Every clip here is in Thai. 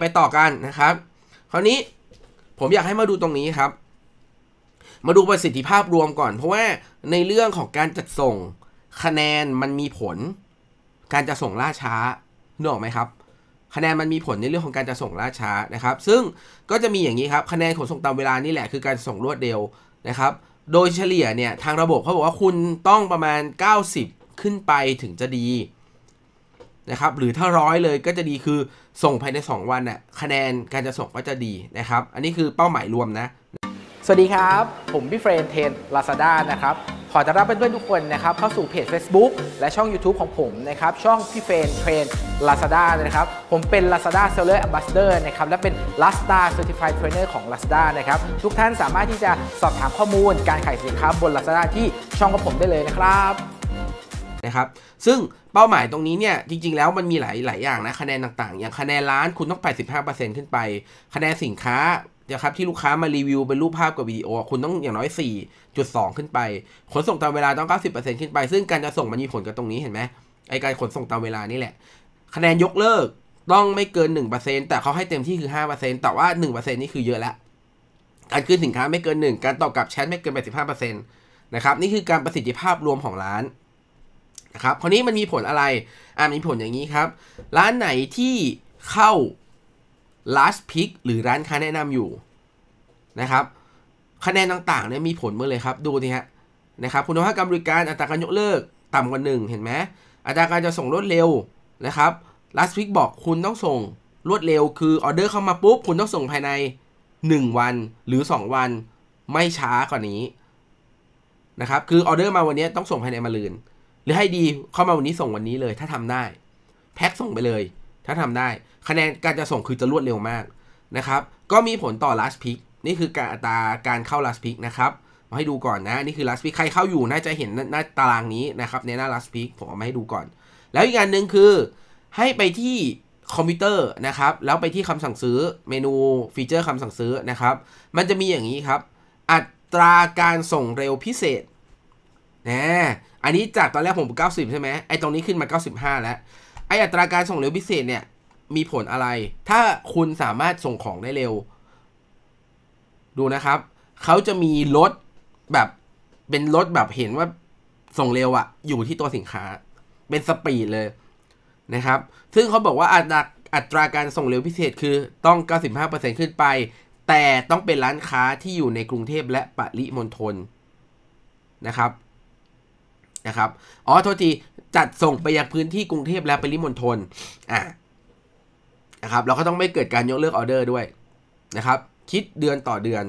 ไปต่อกันนะครับ คราวนี้ผมอยากให้มาดูตรงนี้ครับ มาดูประสิทธิภาพรวมก่อนเพราะว่าในเรื่องของการจัดส่ง คะแนนมันมีผล การจะส่งล่าช้านึกออกไหมครับ คะแนนมันมีผลในเรื่องของการจะส่งล่าช้านะครับ ซึ่งก็จะมีอย่างนี้ครับคะแนนขนส่งตามเวลานี่แหละ คือการส่งรวดเร็วนะครับ โดยเฉลี่ยเนี่ยทางระบบเขาบอกว่าคุณต้องประมาณ 90 ขึ้นไปถึงจะดีนะครับหรือถ้าร้อยเลยก็จะดีคือส่งภายใน 2 วันน่ะคะแนนการจะส่งก็จะดีนะครับอันนี้คือเป้าหมายรวมนะ สวัสดีครับผมพี่เฟรนเทนลาซาด้านะครับ ขอต้อนรับเพื่อนๆทุกคนนะครับเข้าสู่เพจ Facebook และช่อง YouTube ของผมนะครับ ช่องพี่เฟรนเทรนลาซาด้านะครับ ผมเป็นลาาซด้าเซลเลอร์แอมบาสเดอร์นะครับและเป็นลาด้าเซอร์ติฟายเทรนเนอร์ของลาซาด้านะครับทุกท่านสามารถที่จะสอบถามข้อมูลการขายสินค้าบนลาซาด้าที่ช่องของผมได้เลยนะครับะครับซึ่งเป้าหมายตรงนี้เนี่ยจริงๆแล้วมันมีหลายหลายอย่างนะ คะแนนต่างๆอย่างคะแนนร้านคุณต้อง 85%ขึ้นไป คะแนนสินค้านะครับที่ลูกค้ามารีวิวเป็นรูปภาพกับวิดีโอคุณต้องอย่างน้อย 4.2 ขึ้นไป ขนส่งตามเวลาต้อง 90%ขึ้นไป ซึ่งการจะส่งมันมีผลกับตรงนี้เห็นไหมไอการขนส่งตามเวลานี่แหละ คะแนนยกเลิกต้องไม่เกิน1%แต่เขาให้เต็มที่คือ5%แต่ว่า1%นี่คือเยอะแล้วการคืนสินค้าไม่เกิน1การตอบกลับแชทไม่เกิน85%นะครับนี่คือการประสิทธิภาพรวมของร้านะครับ คราวนี้มันมีผลอะไร อ่ามีผลอย่างนี้ครับ ร้านไหนที่เข้า last pick หรือร้านค้าแนะนำอยู่นะครับ คะแนนต่างๆเนี่ยมีผลเมื่อเลยครับ ดูนี่ฮะนะครับ คุณภาพการบริการอัตราการยกเลิกต่ำกว่า1เห็นไหมอัตราการจะส่งรวดเร็วนะครับ last pick บอกคุณต้องส่งรวดเร็ว คือออเดอร์เข้ามาปุ๊บคุณต้องส่งภายใน 1 วันหรือ 2 วัน ไม่ช้ากว่านี้นะครับ คือออเดอร์มาวันนี้ต้องส่งภายในมะรืนหรือให้ดีเข้ามาวันนี้ส่งวันนี้เลย ถ้าทำได้แพ็กส่งไปเลย ถ้าทำได้คะแนนการจะส่งคือจะรวดเร็วมากนะครับ ก็มีผลต่อ last pick นี่คือการอัตราการเข้า last pick นะครับมาให้ดูก่อนนะนี่คือ last pick ใครเข้าอยู่น่าจะเห็นหน้าตารางนี้นะครับ ในหน้า last pick ผมเอามาให้ดูก่อน แล้วอีกอันหนึ่งคือให้ไปที่คอมพิวเตอร์นะครับ แล้วไปที่คำสั่งซื้อเมนูฟีเจอร์ คำสั่งซื้อนะครับ มันจะมีอย่างนี้ครับ อัตราการส่งเร็วพิเศษนะอันนี้จากตอนแรกผม 90 ใช่ไหมไอ้ตรงนี้ขึ้นมา 95 แล้ว ไอ้อัตราการส่งเร็วพิเศษเนี่ย มีผลอะไร ถ้าคุณสามารถส่งของได้เร็ว ดูนะครับ เขาจะมีรถแบบ เป็นรถแบบเห็นว่าส่งเร็วอะอยู่ที่ตัวสินค้า เป็นสปีดเลยนะครับ ซึ่งเขาบอกว่าอัตราอัตราการส่งเร็วพิเศษคือต้อง 95%ขึ้นไป แต่ต้องเป็นร้านค้าที่อยู่ในกรุงเทพและปริมณฑลนะครับนะครับอ๋อโทษทีจัดส่งไปยังพื้นที่กรุงเทพและปริมณฑล อ่า นะครับ เราก็ต้องไม่เกิดการยกเลิกออเดอร์ด้วย นะครับ คิดเดือนต่อเดือน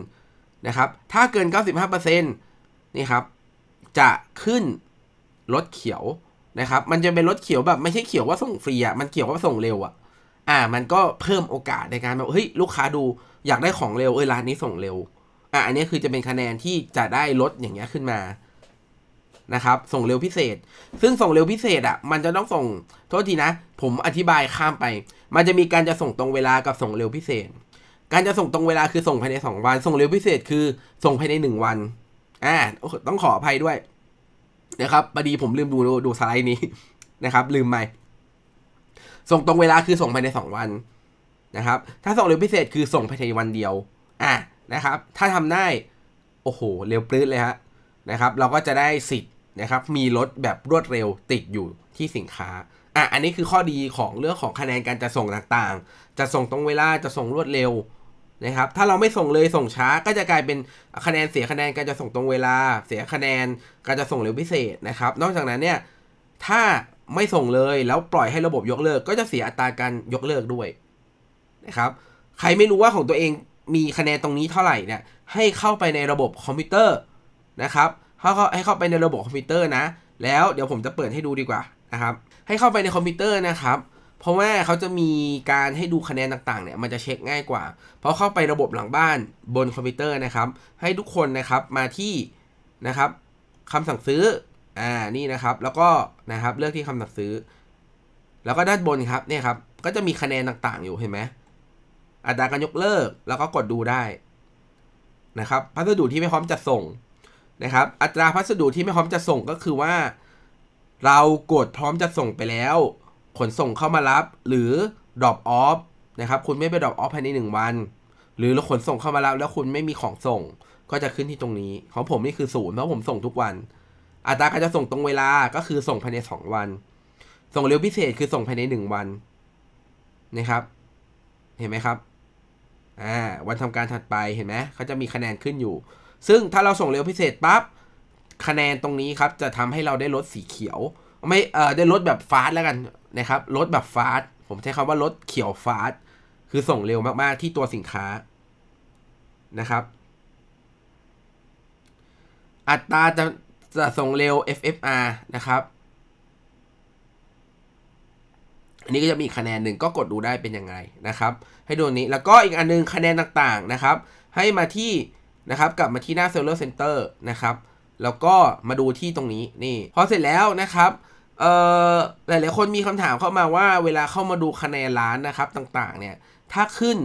นะครับ ถ้าเกิน 95%นี่ครับ จะขึ้นรถเขียว นะครับ มันจะเป็นรถเขียวแบบไม่ใช่เขียวว่าส่งฟรีอะมันเขียวว่าส่งเร็วอะะอ่า มันก็เพิ่มโอกาสในการ แบบเฮ้ยลูกค้าดูอยากได้ของเร็วเออร้านนี้ส่งเร็ว อ่ะอันนี้คือจะเป็นคะแนนที่จะได้ลดอย่างเงี้ยขึ้นมานะครับ ส่งเร็วพิเศษ ซึ่งส่งเร็วพิเศษอะ่ะมันจะต้องส่ง โทษทีนะผมอธิบายข้ามไป มันจะมีการจะส่งตรงเวลากับส่งเร็วพิเศษ การจะส่งตรงเวลาคือส่งภายใน 2 วัน ส่งเร็วพิเศษคือส่งภายใน 1 วันอ่าต้องขออภัยด้วยนะครับพอดีผมลืมดูดูสไลด์นี้นะครับ ลืมไปส่งตรงเวลาคือส่งภายใน2วันนะครับ ถ้าส่งเร็วพิเศษคือส่งภายในวันเดียว อ่ะนะครับ ถ้าทำได้ โอ้โห เร็วปลื้ดเลยฮะนะครับ เราก็จะได้สิทธินะครับ มีรถแบบรวดเร็วติดอยู่ที่สินค้า อ่ะ อันนี้คือข้อดีของเรื่องของคะแนนการจะส่งต่างๆ จะส่งตรงเวลาจะส่งรวดเร็วนะครับ ถ้าเราไม่ส่งเลย ส่งช้าก็จะกลายเป็นคะแนนเสียคะแนนการจะส่งตรงเวลา เสียคะแนนการจะส่งเร็วพิเศษนะครับ นอกจากนั้นเนี่ย ถ้าไม่ส่งเลยแล้วปล่อยให้ระบบยกเลิกก็จะเสียอัตราการยกเลิกด้วยนะครับ ใครไม่รู้ว่าของตัวเองมีคะแนนตรงนี้เท่าไหร่เนี่ย ให้เข้าไปในระบบคอมพิวเตอร์นะครับเขาก็ให้เข้าไปในระบบคอมพิวเตอร์นะ แล้วเดี๋ยวผมจะเปิดให้ดูดีกว่านะครับ ให้เข้าไปในคอมพิวเตอร์นะครับ เพราะว่าเขาจะมีการให้ดูคะแนนต่างๆเนี่ย มันจะเช็คง่ายกว่า เพราะเข้าไประบบหลังบ้านบนคอมพิวเตอร์นะครับ ให้ทุกคนนะครับมาที่นะครับคำสั่งซื้อ อ่า นี่นะครับ แล้วก็นะครับเลือกที่คำสั่งซื้อ แล้วก็ด้านบนครับเนี่ยครับ ก็จะมีคะแนนต่างๆอยู่เห็นไหมอัตราการยกเลิก แล้วก็กดดูได้นะครับ พัสดุที่ไม่พร้อมจะส่งนะครับ อัตราพัสดุที่ไม่พร้อมจะส่งก็คือว่า เรากดพร้อมจะส่งไปแล้ว ขนส่งเข้ามารับหรือ drop off นะครับ คุณไม่ไป drop off ภายใน 1 วัน หรือเราขนส่งเข้ามารับแล้วคุณไม่มีของส่งก็จะขึ้นที่ตรงนี้ ของผมนี่คือศูนย์เพราะผมส่งทุกวัน อัตราการจะส่งตรงเวลาก็คือส่งภายใน 2 วัน ส่งเร็วพิเศษคือส่งภายใน1วันนะครับเห็นไหมครับอ่าวันทำการถัดไปเห็นไหมเขาจะมีคะแนนขึ้นอยู่ซึ่งถ้าเราส่งเร็วพิเศษ ปั๊บ คะแนนตรงนี้ครับ จะทำให้เราได้ลดสีเขียว ไม่เออได้ลดแบบฟาสแล้วกันนะครับ ลดแบบฟาสผมใช้คำว่าลดเขียวฟาสคือส่งเร็วมากๆที่ตัวสินค้านะครับ อัตราจะจะส่งเร็ว FFR นะครับ อันนี้ก็จะมีคะแนนหนึ่งก็กดดูได้เป็นยังไงนะครับ ให้ดูนี้แล้วก็อีกอันนึงคะแนนต่างๆนะครับ ให้มาที่นะครับกลับมาที่หน้า Seller Center นะครับ แล้วก็มาดูที่ตรงนี้นี่พอเสร็จแล้วนะครับเอ่อหลาย ๆ คนมีคำถามเข้ามาว่า เวลาเข้ามาดูคะแนนร้านนะครับต่าง ๆ เนี่ยถ้าขึ้น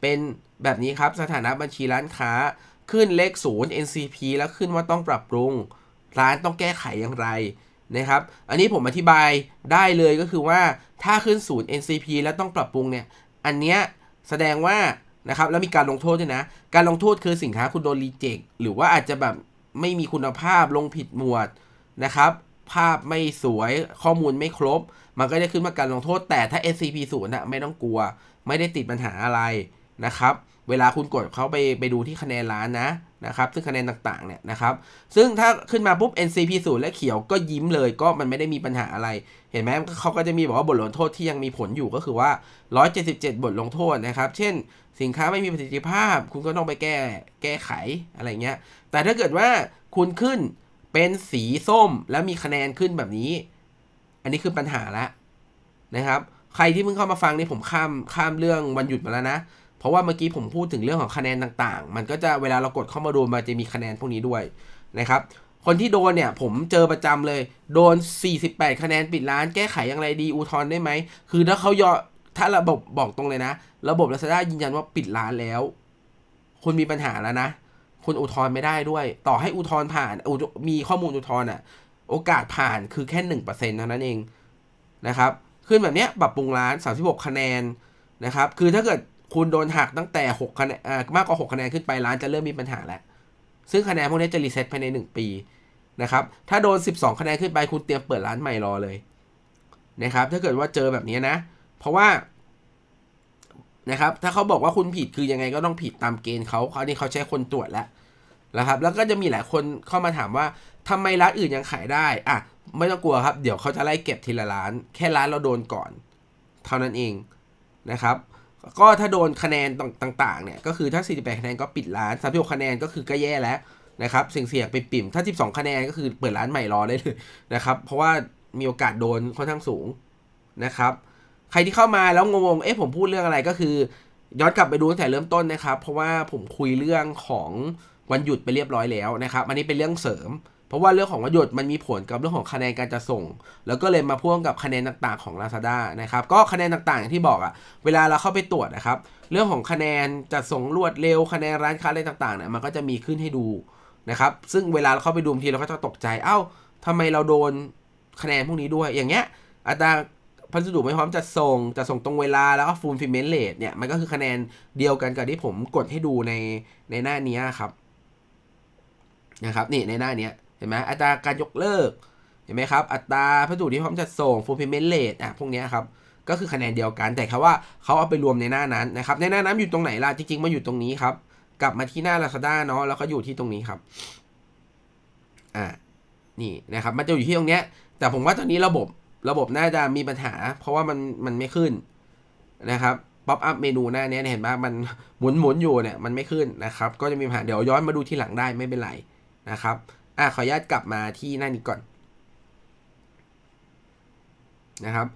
เป็นแบบนี้ครับ สถานะบัญชีร้านค้า ขึ้นเลขศูนย์ NCP แล้วขึ้นว่าต้องปรับปรุง ร้านต้องแก้ไขอย่างไรนะครับอันนี้ผมอธิบายได้เลยก็คือว่าถ้าขึ้นศูนย์ NCP แล้วต้องปรับปรุงเนี่ย อันเนี้ยแสดงว่านะครับแล้วมีการลงโทษด้วยนะ การลงโทษคือสินค้าคุณโดนรีเจคหรือว่าอาจจะแบบไม่มีคุณภาพลงผิดหมวดนะครับ ภาพไม่สวยข้อมูลไม่ครบ มันก็จะขึ้นมาการลงโทษแต่ถ้า SCP 0นะไม่ต้องกลัว ไม่ได้ติดปัญหาอะไรนะครับเวลาคุณกดเขาไปไปดูที่คะแนนร้านนะนะครับ ซึ่งคะแนนต่างๆเนี่ยนะครับ ซึ่งถ้าขึ้นมาปุ๊บ NCP ศูนย์และเขียวก็ยิ้มเลย ก็มันไม่ได้มีปัญหาอะไร เห็นไหมเขาก็จะมีบอกว่าบทลงโทษที่ยังมีผลอยู่ก็คือว่า 177 บทลงโทษนะครับ เช่นสินค้าไม่มีประสิทธิภาพ คุณก็ต้องไปแก้แก้ไขอะไรเงี้ยแต่ถ้าเกิดว่าคุณขึ้นเป็นสีส้มแล้วมีคะแนนขึ้นแบบนี้ อันนี้คือปัญหาละนะครับใครที่เพิ่งเข้ามาฟังนี่ผมข้ามข้ามเรื่องวันหยุดมาแล้วนะเพราะว่าเมื่อกี้ผมพูดถึงเรื่องของคะแนนต่างๆ มันก็จะเวลาเรากดเข้ามาดูมันจะมีคะแนนพวกนี้ด้วยนะครับ คนที่โดนเนี่ยผมเจอประจำเลย โดน 48 คะแนนปิดร้านแก้ไขอย่างไรดี อุทธรณ์ได้ไหม คือถ้าเขายอถ้าระบบบอกตรงเลยนะ ระบบ Lazada ยืนยันว่าปิดร้านแล้ว คุณมีปัญหาแล้วนะ คุณอุทธรณ์ไม่ได้ด้วย ต่อให้อุทธรณ์ผ่านมีข้อมูลอุทธรณ์อ่ะ โอกาสผ่านคือแค่1%เท่านั้นเองนะครับ ขึ้นแบบเนี้ยปรับปรุงร้าน36คะแนนนะครับ คือถ้าเกิดคุณโดนหักตั้งแต่6คะแนนมากกว่า6 คะแนนขึ้นไปร้านจะเริ่มมีปัญหาแล้วซึ่งคะแนนพวกนี้จะรีเซ็ตภายใน 1 ปี นะครับ ถ้าโดน 12 คะแนนขึ้นไปคุณเตรียมเปิดร้านใหม่รอเลย นะครับ ถ้าเกิดว่าเจอแบบนี้นะ เพราะว่า นะครับ ถ้าเขาบอกว่าคุณผิดคือยังไงก็ต้องผิดตามเกณฑ์เขาเขานี่เขาใช้คนตรวจแล้วนะครับ แล้วก็จะมีหลายคนเข้ามาถามว่าทำไมร้านอื่นยังขายได้อ่ะไม่ต้องกลัวครับ เดี๋ยวเขาจะไล่เก็บทีละร้าน แค่ร้านเราโดนก่อน เท่านั้นเอง นะครับก็ถ้าโดนคะแนนต่าง ๆ เนี่ย ก็คือถ้า 48 คะแนนก็ปิดร้าน36คะแนนก็คือก็แย่แล้วนะครับเสี่ยงๆไปปิ่ม ถ้า 12 คะแนนก็คือเปิดร้านใหม่รอได้เลยนะครับเพราะว่ามีโอกาสโดนค่อนข้างสูงนะครับ ใครที่เข้ามาแล้วงงๆ เอ๊ะผมพูดเรื่องอะไรก็คือย้อนกลับไปดูตั้งแต่เริ่มต้นนะครับ เพราะว่าผมคุยเรื่องของวันหยุดไปเรียบร้อยแล้วนะครับอันนี้เป็นเรื่องเสริมเพราะว่าเรื่องของประโยชน์มันมีผลกับเรื่องของคะแนนการจะส่ง แล้วก็เลยมาพ่วงกับคะแนนต่าง ๆของ Lazada นะครับ ก็คะแนนต่างๆอย่างที่บอกอะเวลาเราเข้าไปตรวจนะครับ เรื่องของคะแนนจัดส่งรวดเร็วคะแนนร้านค้าอะไรต่างๆเนี่ย มันก็จะมีขึ้นให้ดูนะครับ ซึ่งเวลาเราเข้าไปดูทีเราก็จะตกใจ เอา้าทำไมเราโดนคะแนนพวกนี้ด้วย อย่างเงี้ยอัตราพัสดุไม่พร้อมจะส่งจะส่งตรงเวลา แล้วก็ฟูลฟิเมนเลทเนี่ย มันก็คือคะแนนเดียวกันกับที่ผมกดให้ดูในในหน้านี้ครับ นะครับ นี่ในหน้านี้เห็นไหมอัตราการยกเลิกเห็นไหมครับอัตราพัสดุที่พร้อมจะส่ง fulfillment rate อ่ะพวกนี้ครับก็คือคะแนนเดียวกันแต่แค่ว่าเขาเอาไปรวมในหน้านั้นนะครับในหน้านั้นอยู่ตรงไหนล่ะจริงๆมาอยู่ตรงนี้ครับกลับมาที่หน้า Lazada เนาะแล้วก็อยู่ที่ตรงนี้ครับอ่านี่นะครับมันจะอยู่ที่ตรงเนี้ยแต่ผมว่าตอนนี้ระบบระบบน่าจะมีปัญหา เพราะว่ามันมันไม่ขึ้นนะครับป๊อปอัพเมนูหน้านี้เห็นไหมมันหมุนหมุนอยู่เนี่ยมันไม่ขึ้นนะครับ ก็จะมีปัญหาเดี๋ยวย้อนมาดูที่หลังได้ไม่เป็นไรนะครับอ่ะ ขออนุญาตกลับมาที่หน้านี้ก่อน นะครับ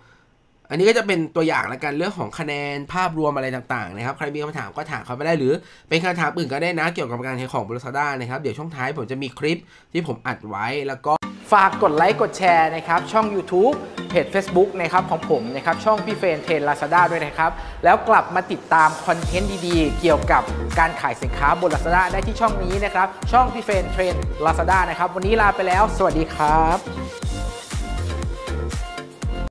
อันนี้ก็จะเป็นตัวอย่างละกันเรื่องของคะแนนภาพรวมอะไรต่างๆนะครับใครมีคำถามก็ถามเขาไปได้ หรือเป็นคำถามอื่นก็ได้นะ เกี่ยวกับการใช้ของบริษัทได้นะครับเดี๋ยวช่วงท้ายผมจะมีคลิปที่ผมอัดไว้ แล้วก็ ฝากกดไลค์กดแชร์นะครับ ช่อง YouTube เพจ Facebook นะครับของผมนะครับช่องพี่เฟนเทนลาซาด้าด้วยนะครับ แล้วกลับมาติดตามคอนเทนต์ดีๆ เกี่ยวกับการขายสินค้าบนลาซาด้าได้ที่ช่องนี้นะครับช่องพี่เฟนเทรนลาซาด้านะครับวันนี้ลาไปแล้ว สวัสดีครับ